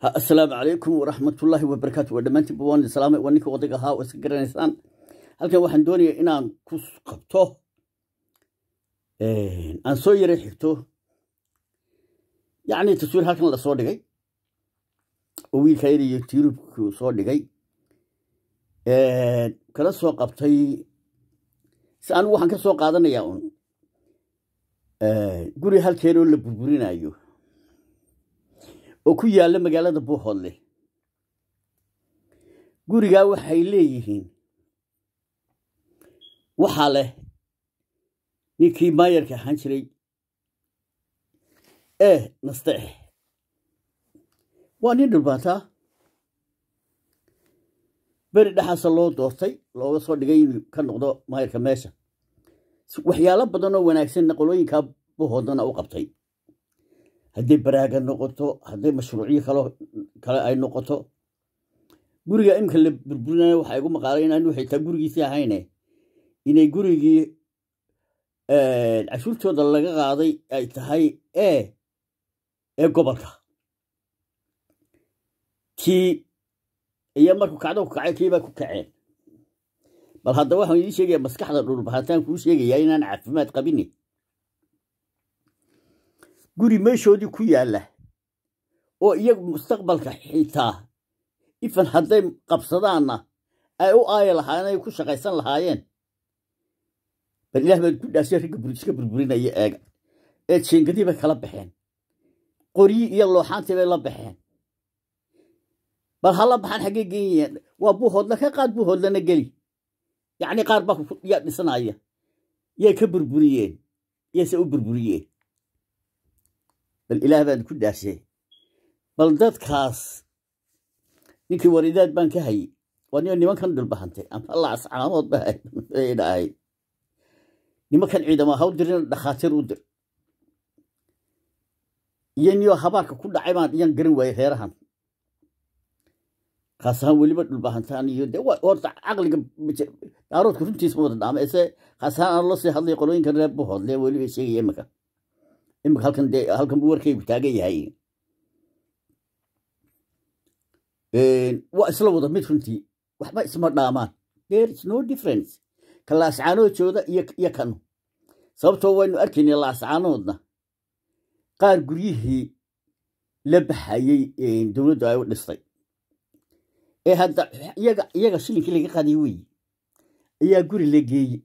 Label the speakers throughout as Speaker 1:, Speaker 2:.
Speaker 1: asalaamu calaykum waraxmatullaahi wabarakaatu waa dhammaantiinba waan salaamay waa ninka odayga ahaa oo iska garanaysaan halkan waxaan doonayaa inaan ku qabto aan soo yara xigto yacni taswiir halkan lasoo dhigay oo wiilka yar iyo tiirubku soo dhigay kala soo qabtay si anugu waxaan ka soo qaadanayaa un guri halkeenoo la burburinaayo oo ku yaalla magaalada buuhoodle gurigaa waxay leeyihiin waxaa leh ninkii maayarka ahaan jiray ee nasteex waa nin dhulbaataa ah. beri dhexaasa loo doortay looga soo dhigay inuu ka noqdo maayarka meesha waxyaalo badan oo wanaagsanna qolooyinkaa buhoodana u qabtay hadday baraaga noqoto hadday mashruucyo kale ay noqoto guriga imika la burburinay waxaa igu maqaalay inaan waxay taa gurigiisii ahayne inay gurigii cashuurtooda laga qaaday ay tahay e ee gobolka kii iyo markuu kacdo ku kacay kiibaa ku kaceen bal haddaba waxaan idiin sheegaya maskaxda dhulbahataan kuu sheegayaa inaan caafimaad qabini guri meeshoodii ku yaalla oo iyagu mustaqbalka xitaa ifan hadday qabsadaanna ay u aaya lahaayeen ay ku shaqaysan lahaayeen bal ilah baad ku dhaasiya ragga iska burburinaya eega ee jeengadii bay kala baxeen qoryi iyo looxaantii bay la baxeen bal hala baxaan xaggee geenyeen waa buuhoodna ka qaad buuhoodlana geli yacnii qaar baa yaa dhisanaya yay ka burburiyeen yayse u burburiyeen bal ilaah baan ku dhaarshay bal dadkaas ninkii waridaad baan ka hayey waaniyo nimankan dulbahantay ama allaas calaamoodba ahayd nimankan ciidama haw dirin dhakhaatiir u dir iyo niyoo habaarka ku dhacay baan iyan garan waayey reerahan kaas ahaan weliba dhulbahantaan iyo de horta caqliga daaroodka runtiisa wadadhaama ese kaas ahaan aan loo sii hadlay qolooyinkan reer buhood lee weliba sheegaya imaka imika halkan de warkaygu taagan yahay waa isla wada mid runtii waxba isma dhaamaan there no difference ka laascaanoo iyo kanu sababtoo waynu arkayna laascaanoodna qaar guryihii la baxayey dowladdu ay u dhistay ee hadda iyaga shilinkii laga qaadiy weyi ayaa guri la geeyey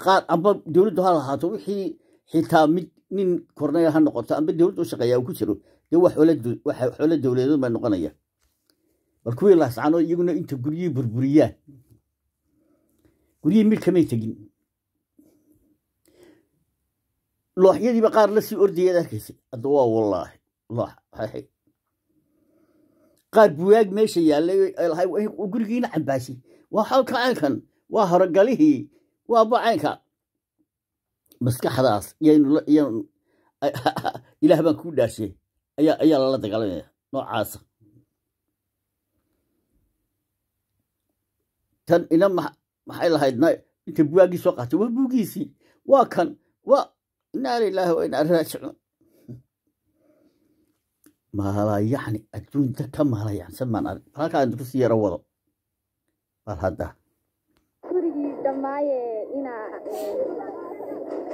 Speaker 1: qaar amba dowladdu ha lahaato wixii xitaa mid nin korneyl ha noqoto amba dowlad u shaqeeya uu ku jiro dee xoola xoolo baa noqonaya bal kuwii laascano iyaguna inta guryihii burburiyaan guryihii mid kamay tegin looxyadiiba qaar la sii ordayaad arkaysay hadda waa wallaahi loox xeexay qaar buwaag meesha yaallay lahay gurigiina cambaasi waa xalka caynkan waa horogalihii waa bacaynka maskaxdaas ilaah baan kuu dhaashe ayaa lala dagaalamaya noocaasa tan ina maxay lahayd inta buwaagii soo qaatay waa buugiisii waa kan waa inaa lilaahi wa inaa raajicuun maalayacni adduunta ka maalayansan baan arg halkaa drusi yaro wado bal hadda gurigii dhammaaye inaa eh,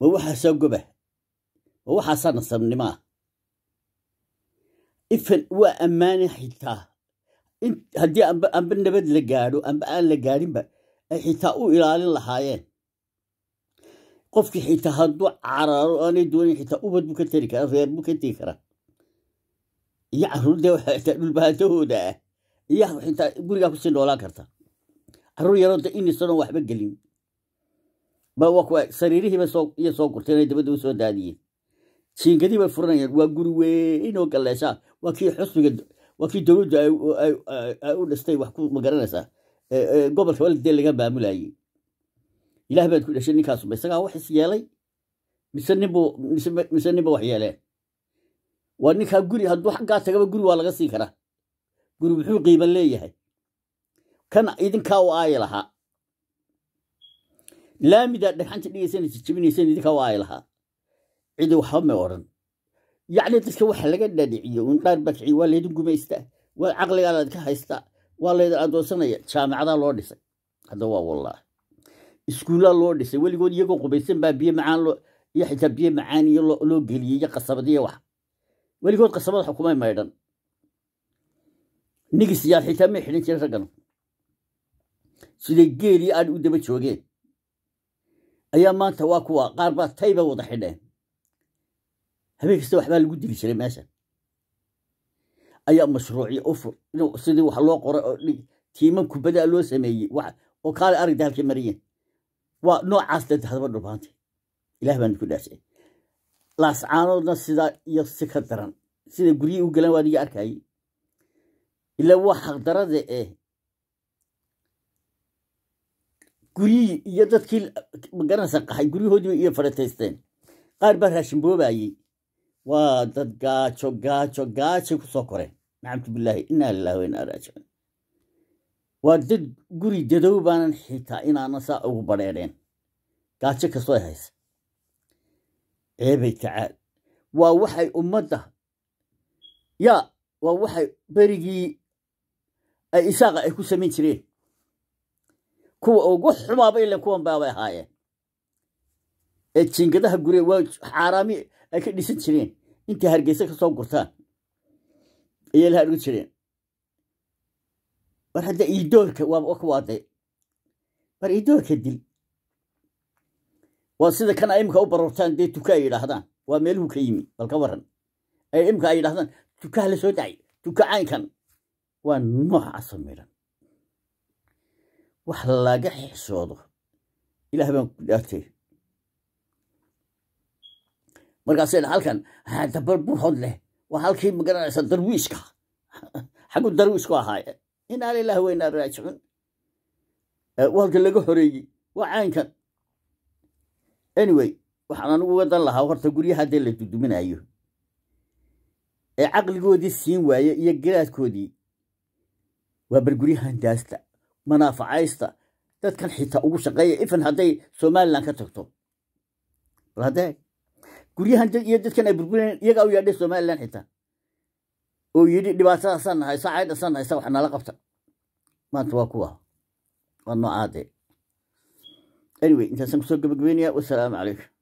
Speaker 1: waa waxaasoo goba ma waxaasaa nasabnimo ifan waa ammaana xitaa haddii amba nabad la gaadho amba aan la gaadhinba ay xitaa u ilaalin lahaayeen qofkii xitaa hadduu cararo aanay doonin xitaa ubad buu ka tari karaa reer buu ka tegi karaa iyo caruurdee waxaa taa dhulbahatahooda ah iyo xitaa gurigaa kusii noolaan karta caruur yaroo de ini waxba gelin sariirihiibiyo soo gurteen dabadaba soo daadiyeen jiingadii bay furanayeen waa guri weynoo oo galleeshaa waa kii xusbiga waa kii dowladdu ay u dhistay wax ku magaranaysaa gobolka waladee laga maamulayey ilaah baad ku dhashay ninkaasuma isagaa wax is yeelay mise nibmise ninba wax yeeleen waa ninkaa guri hadduu xaggaa tagaba guri waa laga sii karaa guri muxuu qiiban leeyahay kan idinkaa u aayi lahaa laamidaa dhagxanta dhigaysan jijabinaysan idinka waa ay lahaa cidi waxba may odhan yacni dadka waxa laga dhadhiciyo uun dhaar bakiciy waa laydin gumaystaa waa caqligaa ka haystaa waa laydin adoonsanaya jaamacadaa loo dhisay hadda waa wallaahi iskuullaa loo dhisay weligood iyagoo qubaysan baa biyo macaan iyo xitaa biyo macaan iyo loo geliyey iyo qasabadiyo wax weligood qasabada wax maydhan nigis yaa xitaa may xidhan jiray ragganu siday geeliyo aan u daba joogeen ayaa maanta waa kuwa qaar baa tayba wada xidheen habeen kasta waxbaa lagu dili jiray meesha ayaa mashruucyo u fur sidii wax loo qoray oo tiiman kubadaa loo sameeyey oo kaale aragta halkay mariyeen waa noocaas danta hadaba dhulbaanta ilah baan ku dhaafsay laascaanoodna sidaa iyo si ka daran sida guryihii u galan waa niga arkayay ilaa waa xaqdarada eh guryihii iyo dadkii magaranaysa qaxay guryahoodii iyo farataysteen qaar baa raashin boobayey waa dad gaajo gaajo gaajay kusoo koreen naxamtu bilaahi inaa lilahi wainaa raajicuun waa dad guri dadow baanan xitaa inaana saa ugu badheedheen gaajo kastoo haysa ceebay tacaal waa waxay ummadda yaa waa waxay berigii ay isaaqa ay ku samayn jireen kuwa ugu xumaaba ilan kuwan baabay ahaayeen ee jingadaha guree waa xaaraami ay ka dhisan jireen intay hargeysa ka soo gurtaan ayay laha dhigu jireen war hadda iidoorka waaba ka waaday war iidoorka dil waa sida kan imika u baroortaan dee tuka ay yidhaahdaan waa meeluhu ka yimi balka waran aimka ay yidhahdaan tukaha la soo dacay tuka caynkan waa nooc asamidhan wax laga xisoodo ilaah baan ku dhaartay markaasayna halkan dabar burhod leh waa halkii magaranaysa darwiishka xagu darwiishku ahaaye inaa ilaah weynaa raajicin raajicun waalka laga horeeyey waa caynkan anyway waxaan anugu wadan lahaa horta guryaha haddee la duduminayo ee caqligoodii siin waayo iyo garaadkoodii waa barguryahan daasta manaafacaysta dadkan xitaa ugu shaqeeya ifan hadday somalilan ka tagto balhadee guryahan iyo dadkan ay burbureen iyagaa u yaadhay somalilan xitaa oo yidhi dhibaatadaasaan nahay saa nahaysa wax nala qabta maanta waa kuwa waa noocaadee anyway intaasaan kusoo gabagabeynaya wasalaamu calaykum